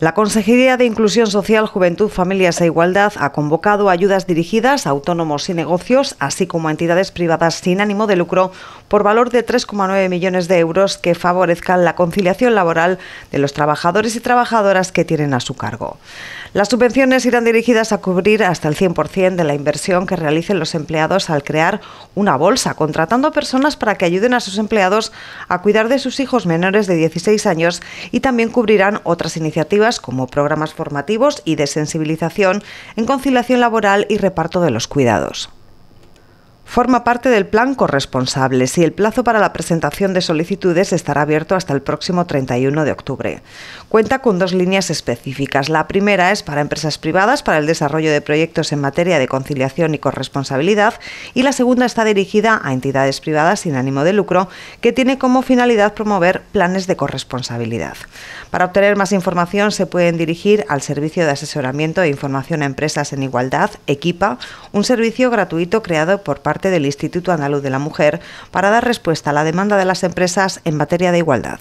La Consejería de Inclusión Social, Juventud, Familias e Igualdad ha convocado ayudas dirigidas a autónomos y negocios, así como a entidades privadas sin ánimo de lucro, por valor de 3,9 millones de euros que favorezcan la conciliación laboral de los trabajadores y trabajadoras que tienen a su cargo. Las subvenciones irán dirigidas a cubrir hasta el 100% de la inversión que realicen los empleados al crear una bolsa, contratando personas para que ayuden a sus empleados a cuidar de sus hijos menores de 16 años y también cubrirán otras iniciativas como programas formativos y de sensibilización en conciliación laboral y reparto de los cuidados forma parte del plan corresponsables y el plazo para la presentación de solicitudes estará abierto hasta el próximo 31 de octubre. Cuenta con dos líneas específicas. La primera es para empresas privadas para el desarrollo de proyectos en materia de conciliación y corresponsabilidad y la segunda está dirigida a entidades privadas sin ánimo de lucro que tiene como finalidad promover planes de corresponsabilidad. Para obtener más información se pueden dirigir al Servicio de Asesoramiento e Información a Empresas en Igualdad, EQUIPA, un servicio gratuito creado por parte del Instituto Andaluz de la Mujer para dar respuesta a la demanda de las empresas en materia de igualdad.